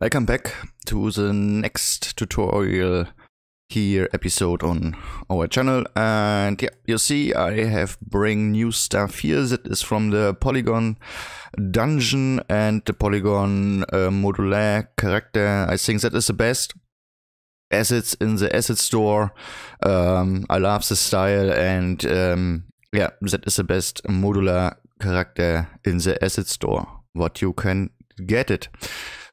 Welcome back to the next tutorial here episode on our channel and yeah you see I have bring new stuff here that is from the polygon dungeon and the polygon uh, modular character I think that is the best assets in the asset store um, I love the style and um, yeah that is the best modular character in the asset store what you can get it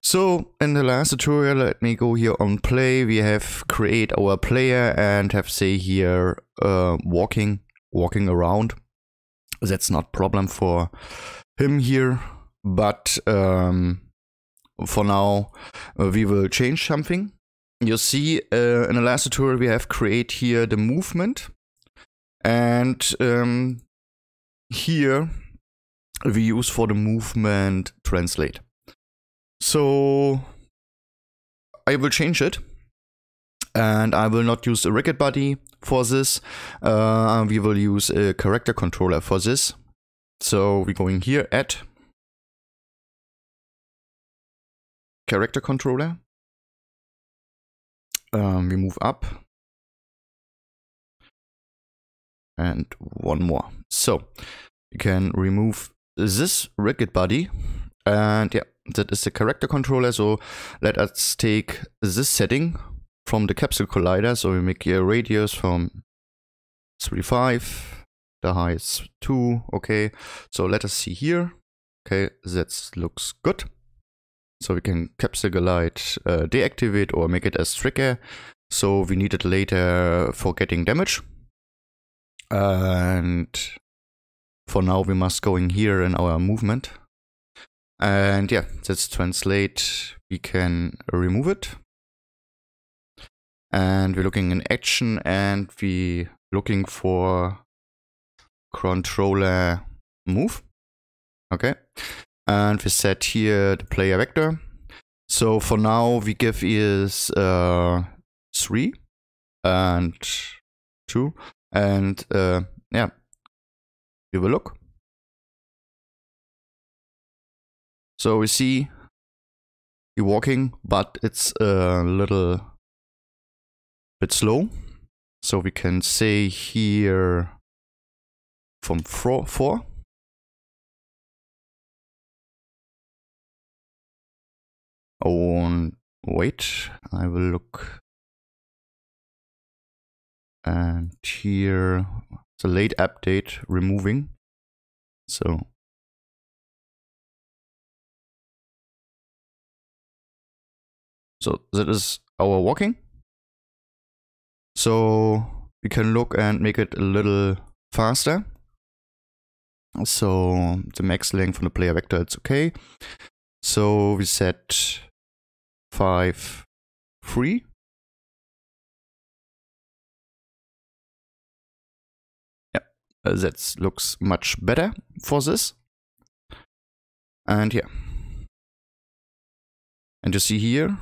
so in the last tutorial, let me go here on play. We have create our player and have say here uh, walking, walking around. That's not problem for him here, but um, for now uh, we will change something. You see uh, in the last tutorial we have create here the movement and um, here we use for the movement translate. So I will change it and I will not use a Ricket body for this. Uh, we will use a character controller for this. So we're going here at character controller. Um, we move up. And one more. So you can remove this Ricket body, and yeah, that is the character controller. So let us take this setting from the capsule collider. So we make a radius from 35, the height is 2, okay. So let us see here. Okay, that looks good. So we can capsule collide, uh, deactivate or make it as tricker. So we need it later for getting damage. And for now we must go in here in our movement. And yeah, that's translate. We can remove it. And we're looking in action and we looking for controller move. Okay. And we set here the player vector. So for now we give is uh, three and two and uh, yeah, we will look. So we see you walking, but it's a little bit slow. So we can say here from four, four. Oh, wait, I will look. And here, the late update removing. So So that is our walking. So we can look and make it a little faster. So the max length from the player vector, it's okay. So we set 5, 3. Yeah, uh, that looks much better for this. And yeah. And you see here,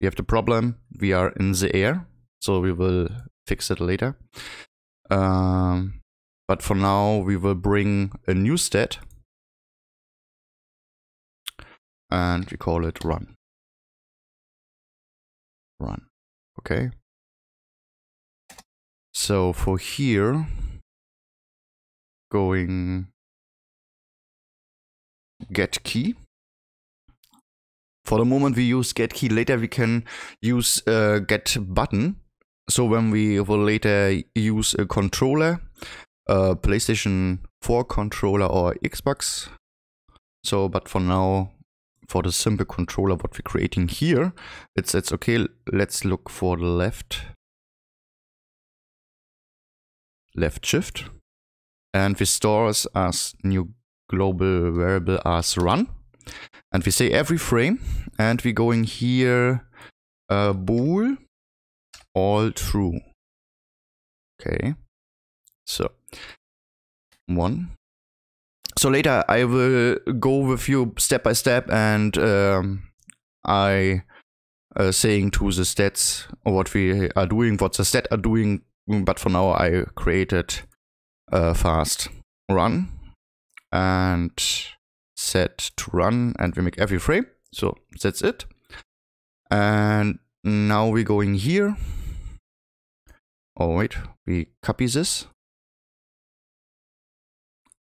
we have the problem. We are in the air, so we will fix it later. Um, but for now, we will bring a new stat. And we call it run. Run. Okay. So for here, going get key. For the moment we use get key, later we can use uh, get button. So when we will later use a controller, a uh, PlayStation 4 controller or Xbox. So, but for now, for the simple controller what we're creating here, it's, it's okay, let's look for the left, left shift. And we store as new global variable as run. And we say every frame, and we go in here uh, bool all true. Okay, so one. So later I will go with you step by step, and um, I uh, saying to the stats what we are doing, what the stats are doing. But for now I created a uh, fast run and set to run and we make every frame. So that's it. And now we go in here. Oh wait, we copy this.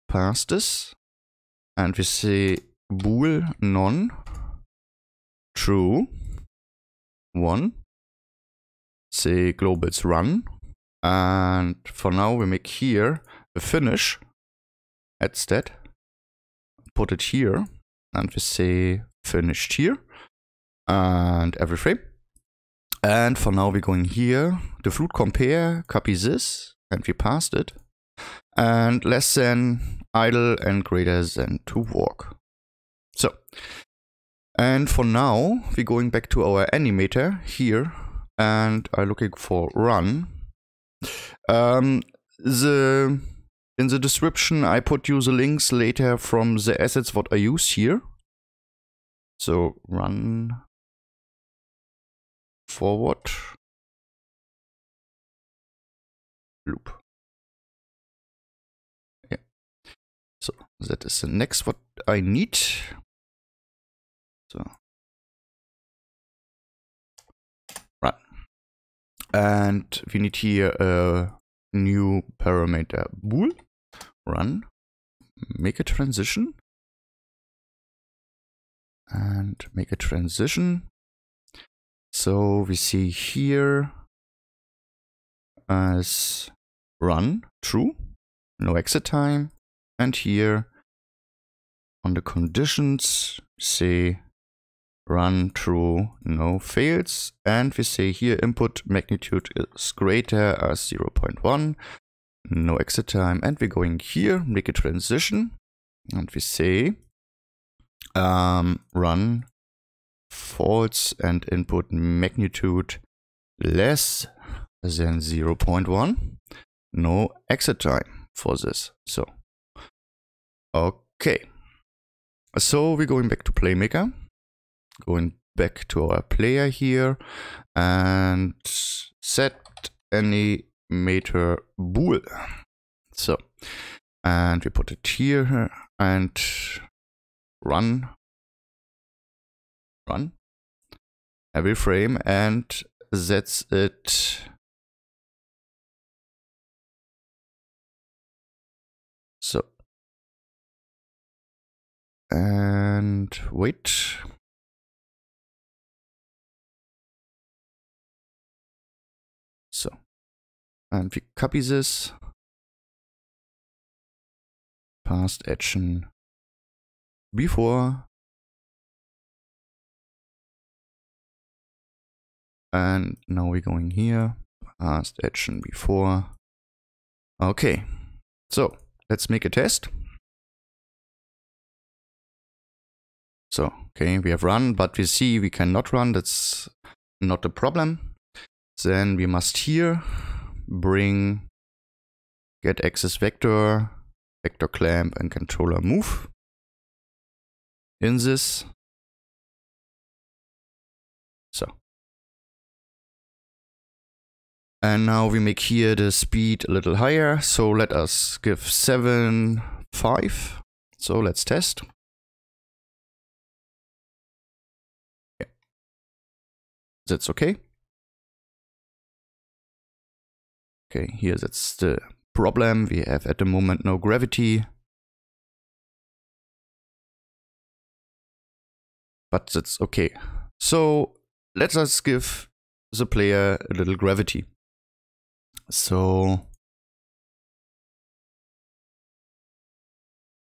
Pass this. And we say bool non true one. Say globals run. And for now we make here a finish at stat put it here and we say finished here and every frame. And for now we're going here, the fruit compare copy this and we passed it. And less than idle and greater than to walk. So, and for now we're going back to our animator here and I'm looking for run. Um, the in the description, I put you the links later from the assets what I use here. So run forward loop. Yeah. So that is the next what I need. So run. And we need here a new parameter bool run, make a transition, and make a transition. So we see here as run, true, no exit time, and here on the conditions, say run true, no fails, and we say here input magnitude is greater as 0.1, no exit time. And we're going here, make a transition. And we say um, run false and input magnitude less than 0 0.1. No exit time for this. So, okay. So we're going back to Playmaker. Going back to our player here and set any meter bool. So, and we put it here and run, run every frame and that's it. So, and wait. And we copy this. Past action before. And now we're going here. Past action before. Okay. So let's make a test. So, okay, we have run, but we see we cannot run. That's not a problem. Then we must here bring get access vector, vector clamp, and controller move in this. So. And now we make here the speed a little higher. So let us give 7, 5. So let's test. Yeah. That's okay. Okay, here that's the problem. We have at the moment no gravity. But that's okay. So let us give the player a little gravity. So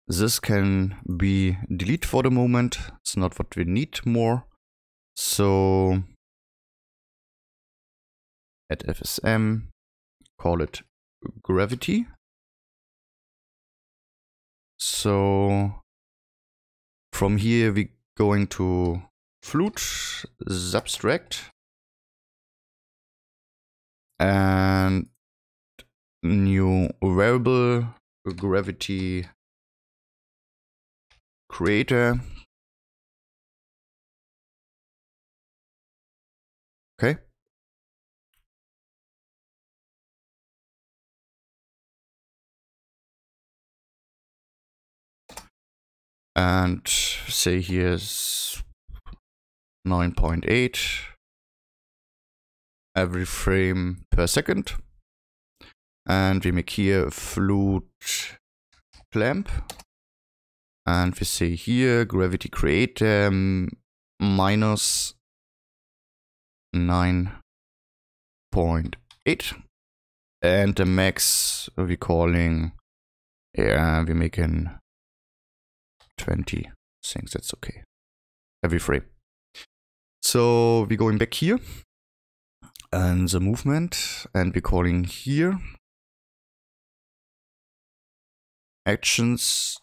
this can be delete for the moment. It's not what we need more. So at FSM call it gravity. So from here we going to flute, subtract, and new variable gravity creator. Okay. and say here's 9.8 every frame per second. And we make here a flute clamp. And we say here gravity create um, minus 9.8. And the max we're calling, yeah, we make an 20. things. that's okay. Every frame. So we're going back here and the movement and we're calling here actions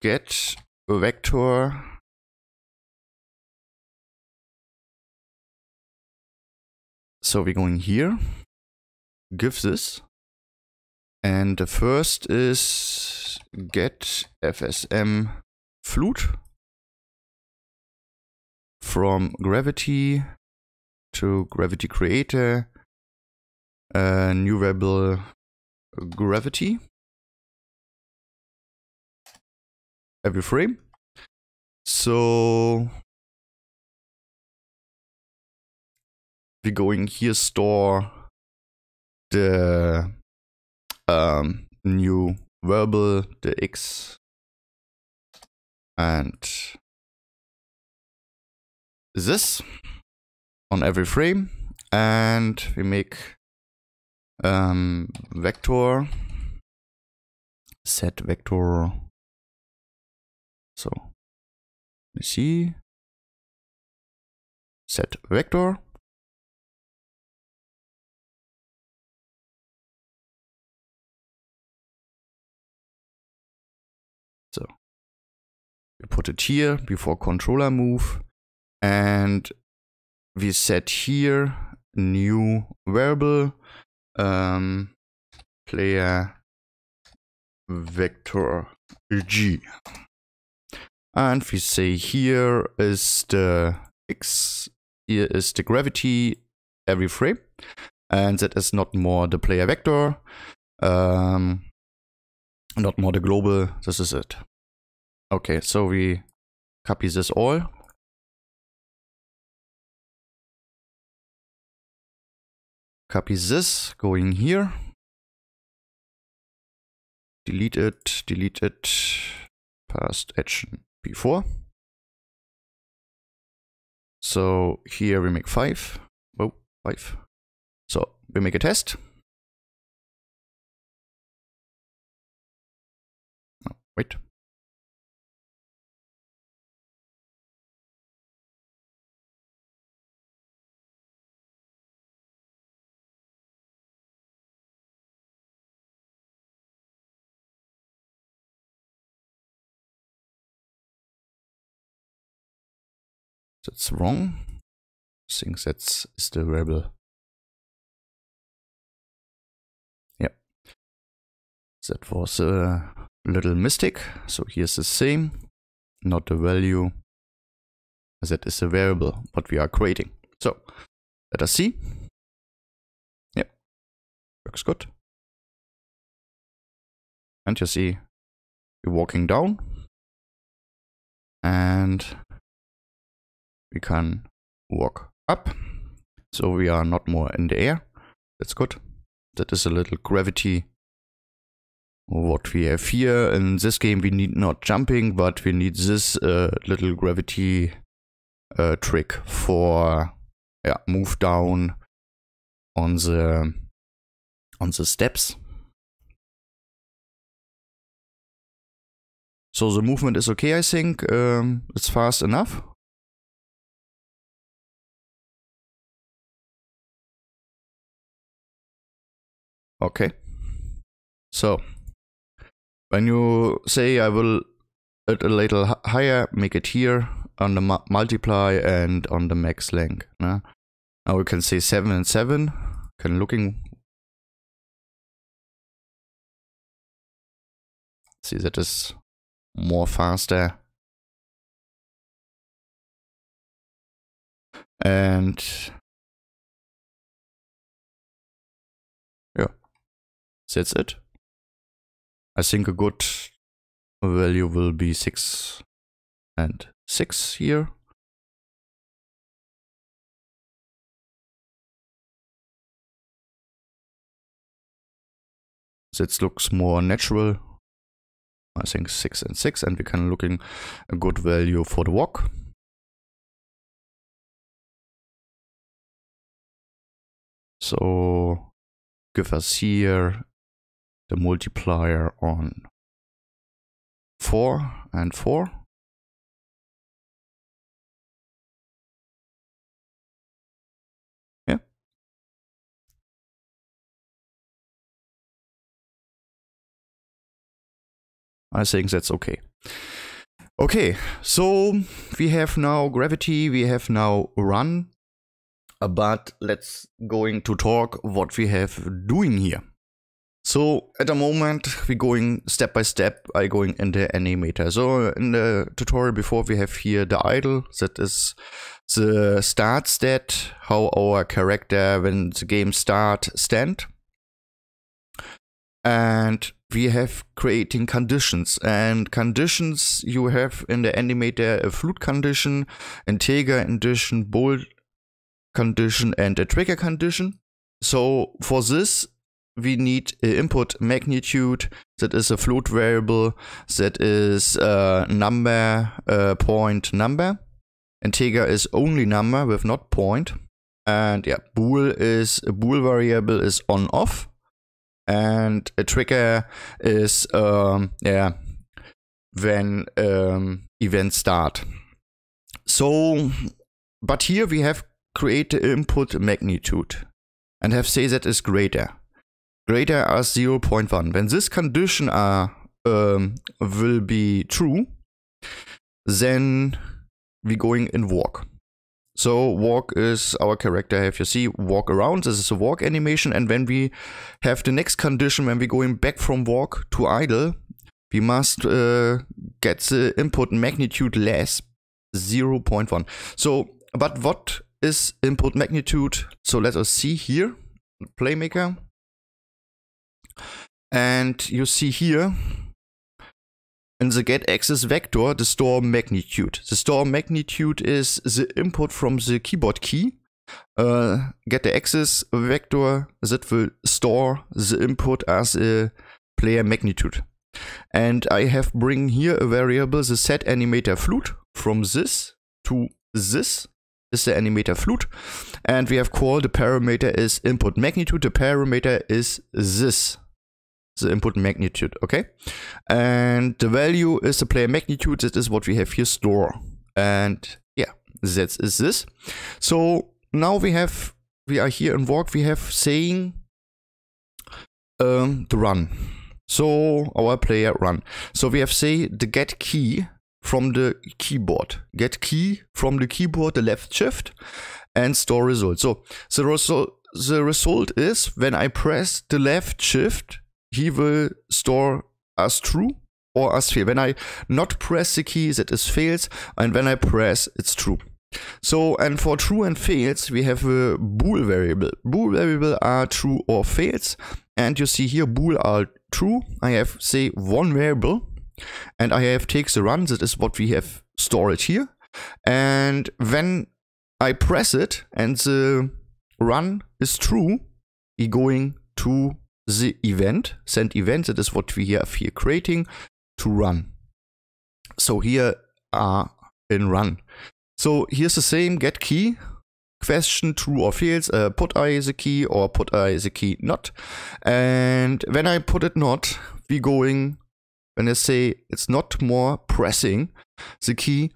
get vector so we're going here give this and the first is get FSM flute from gravity to gravity creator, a new rebel gravity every frame. So we're going here store the um, new verbal, the x, and this on every frame. And we make um, vector, set vector, so you see, set vector we put it here before controller move and we set here new variable um, player vector g and we say here is the x here is the gravity every frame and that is not more the player vector um, not more the global this is it Okay, so we copy this all. Copy this, going here. Delete it, delete it, past action before. So here we make five. Oh, five. So we make a test. Oh, wait. That's wrong. I think that's is the variable. Yeah. That was a little mistake. So here's the same, not the value. That is the variable what we are creating. So let us see. Yep, Looks good. And you see, you're walking down and we can walk up. So we are not more in the air. That's good. That is a little gravity what we have here. In this game we need not jumping, but we need this uh, little gravity uh, trick for yeah, move down on the on the steps. So the movement is okay, I think. Um, it's fast enough. Okay. So when you say I will it a little higher, make it here on the mu multiply and on the max length. Nah? Now we can say 7 and 7, can looking. See that is more faster. And That's it. I think a good value will be 6 and 6 here. That looks more natural. I think 6 and 6 and we can looking a good value for the walk. So give us here the multiplier on 4 and 4. Yeah. I think that's okay. Okay, so we have now gravity, we have now run, uh, but let's going to talk what we have doing here. So at the moment, we're going step by step by going in the animator. So in the tutorial before, we have here the idle. That is the start stat, how our character, when the game start, stand. And we have creating conditions and conditions you have in the animator a flute condition, integer condition, bold condition and a trigger condition. So for this we need uh, input magnitude that is a float variable that is a uh, number uh, point number. Integer is only number with not point. And yeah, bool is a bool variable is on off. And a trigger is um, yeah when um, events start. So, but here we have create the input magnitude and have say that is greater greater as 0 0.1. When this condition are, um, will be true, then we're going in walk. So walk is our character If you see walk around. This is a walk animation. And when we have the next condition, when we're going back from walk to idle, we must uh, get the input magnitude less 0 0.1. So, but what is input magnitude? So let us see here, playmaker. And you see here in the get axis vector the store magnitude. The store magnitude is the input from the keyboard key. Uh, get the axis vector that will store the input as a player magnitude. And I have bring here a variable the set animator flute from this to this is the animator flute and we have called the parameter is input magnitude the parameter is this the input magnitude, okay? And the value is the player magnitude, that is what we have here store. And yeah, that is this. So now we have, we are here in work. we have saying um, the run. So our player run. So we have say the get key from the keyboard. Get key from the keyboard, the left shift, and store result. So the result the result is when I press the left shift, he will store as-true or as-fail. When I not press the keys, it is fails, and when I press, it's true. So, and for true and fails, we have a bool variable. Bool variable are true or fails, and you see here bool are true. I have, say, one variable, and I have takes a run, that is what we have stored here. And when I press it and the run is true, we going to the event, send event, that is what we have here creating, to run. So here are in run. So here's the same get key question true or fails. uh, put i the key or put i the key not and when i put it not we going when i say it's not more pressing the key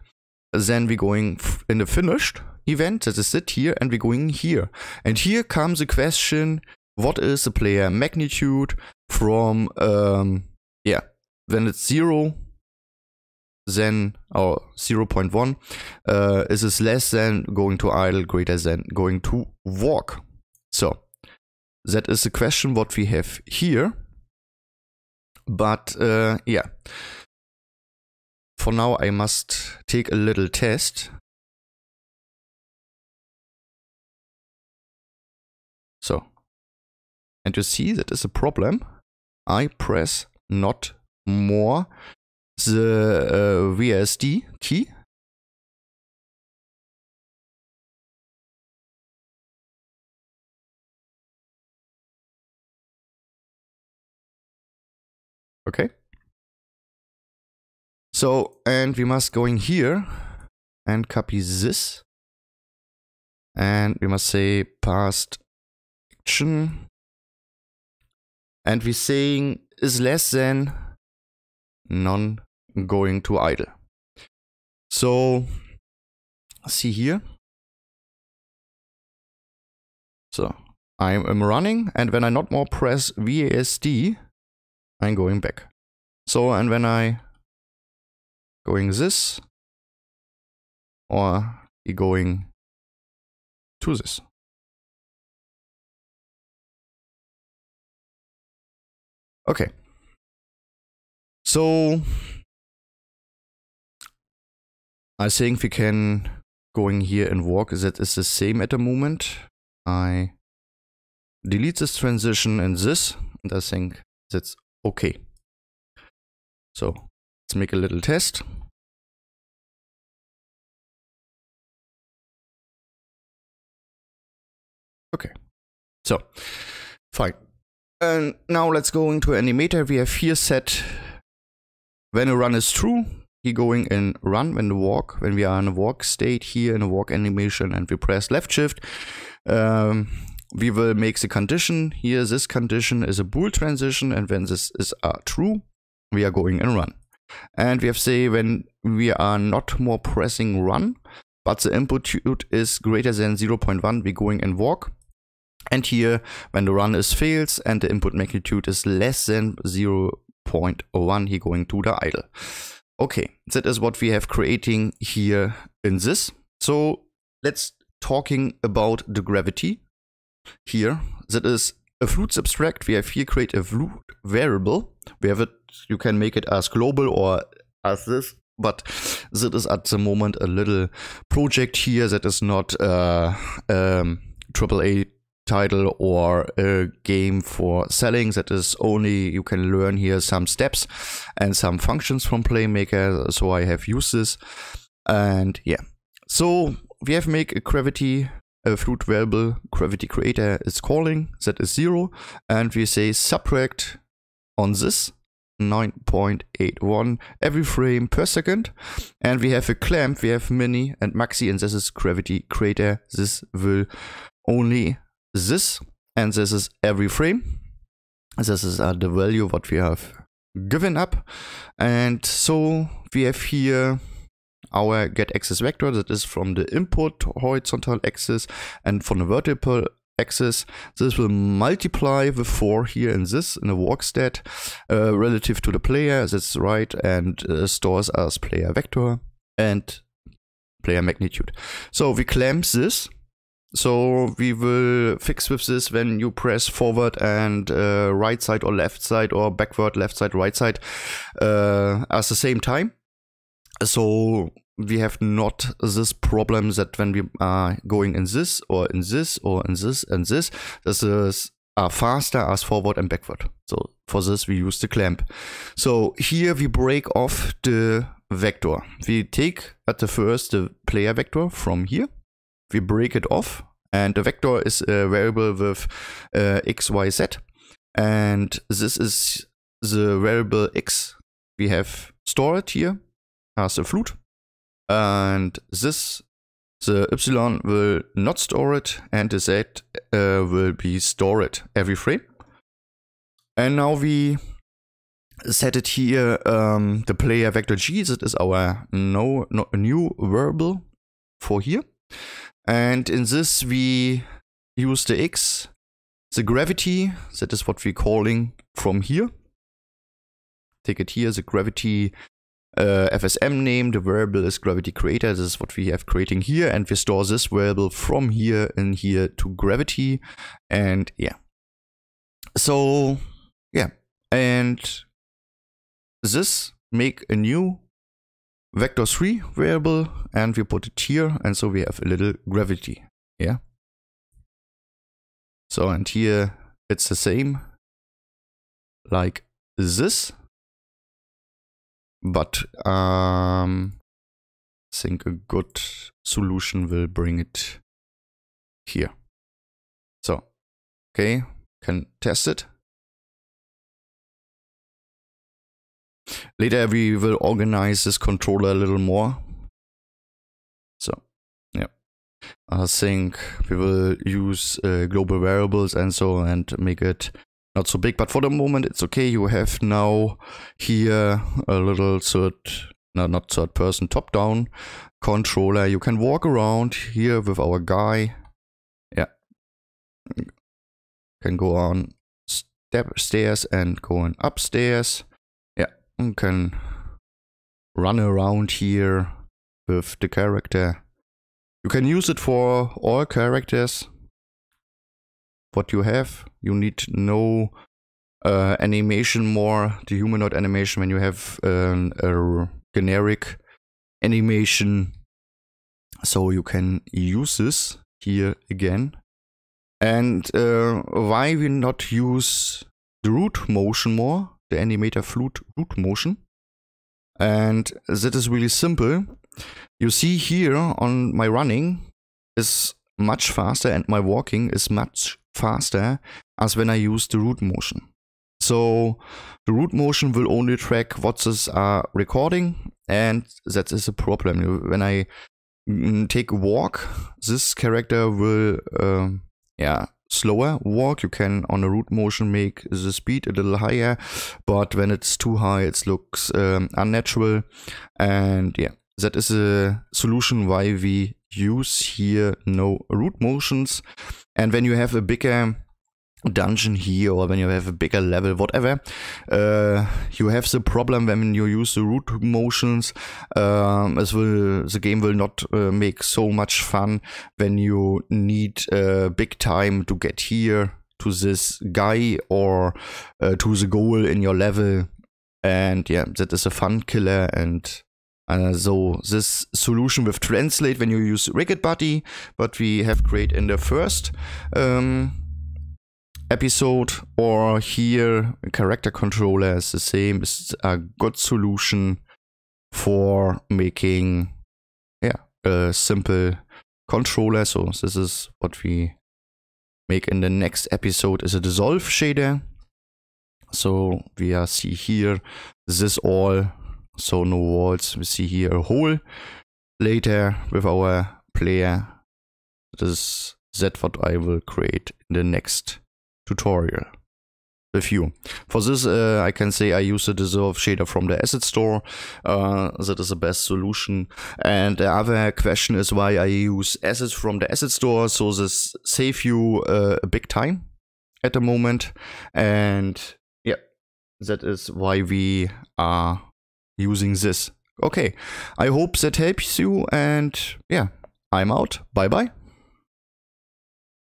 then we going in the finished event that is it here and we going here and here comes the question what is the player magnitude from um, yeah when it's zero then or 0.1 uh, is this less than going to idle greater than going to walk so that is the question what we have here but uh, yeah for now I must take a little test and you see that is a problem, I press not more the uh, VSD key. Okay. So, and we must go in here and copy this. And we must say past action and we're saying is less than none going to idle. So see here. So I'm, I'm running and when I not more press VASD, I'm going back. So and when I going this or going to this. Okay. So I think we can go in here and walk. That is the same at the moment. I delete this transition and this, and I think that's okay. So let's make a little test. Okay, so fine. And now let's go into animator. We have here set when a run is true, here going in run when the walk, when we are in a walk state here in a walk animation and we press left shift, um, we will make the condition here. This condition is a bool transition and when this is uh, true, we are going in run. And we have say when we are not more pressing run, but the input is greater than 0.1, we're going in walk. And here, when the run is fails and the input magnitude is less than 0.01, he going to the idle. Okay, that is what we have creating here in this. So let's talking about the gravity here. That is a fluid subtract. We have here create a fluid variable. We have it, you can make it as global or as this, but that is at the moment a little project here that is not uh, um, AAA title or a game for selling that is only you can learn here some steps and some functions from playmaker so i have used this and yeah so we have make a gravity a float variable gravity creator is calling that is zero and we say subtract on this 9.81 every frame per second and we have a clamp we have mini and maxi and this is gravity creator this will only this and this is every frame this is uh, the value what we have given up and so we have here our get axis vector that is from the input horizontal axis and from the vertical axis this will multiply the four here in this in the walk stat uh, relative to the player that's right and uh, stores as player vector and player magnitude so we clamp this so we will fix with this when you press forward and uh, right side or left side or backward, left side, right side uh, at the same time. So we have not this problem that when we are going in this or in this or in this and this, this is uh, faster as forward and backward. So for this we use the clamp. So here we break off the vector. We take at the first the player vector from here we break it off and the vector is a uh, variable with uh, xyz and this is the variable x we have stored here as a float and this the y will not store it and the z uh, will be stored every frame and now we set it here um, the player vector g that is our no, no new variable for here and in this we use the x, the gravity, that is what we're calling from here. Take it here, the gravity uh, FSM name, the variable is gravity creator, this is what we have creating here, and we store this variable from here in here to gravity, and yeah. So, yeah, and this make a new vector3 variable and we put it here and so we have a little gravity yeah so and here it's the same like this but um I think a good solution will bring it here so okay can test it Later we will organize this controller a little more. So, yeah. I think we will use uh, global variables and so and make it not so big. But for the moment it's okay. You have now here a little third, no, not third person, top down controller. You can walk around here with our guy. Yeah. Can go on step stairs and going upstairs. Hm, can run around here with the character. You can use it for all characters. What you have, you need no uh, animation more, the humanoid animation when you have um, a generic animation. So you can use this here again. And uh, why we not use the root motion more? the animator flute, root motion. And that is really simple. You see here on my running is much faster and my walking is much faster as when I use the root motion. So the root motion will only track what is are uh, recording and that is a problem. When I mm, take a walk, this character will um, yeah slower walk. You can on a root motion make the speed a little higher, but when it's too high, it looks um, unnatural. And yeah, that is a solution why we use here no root motions. And when you have a bigger dungeon here or when you have a bigger level whatever uh, you have the problem when you use the root motions um, as will the game will not uh, make so much fun when you need uh, big time to get here to this guy or uh, to the goal in your level and yeah that is a fun killer and uh, so this solution with translate when you use rigid Buddy, what we have created in the first um, episode or here character controller is the same is a good solution for making yeah a simple controller so this is what we make in the next episode is a dissolve shader so we are see here this all so no walls we see here a hole later with our player this is that what i will create in the next tutorial the view. For this, uh, I can say I use the Dissolve shader from the asset store. Uh, that is the best solution. And the other question is why I use assets from the asset store. So this saves you uh, a big time at the moment. And yeah, that is why we are using this. Okay, I hope that helps you. And yeah, I'm out. Bye bye.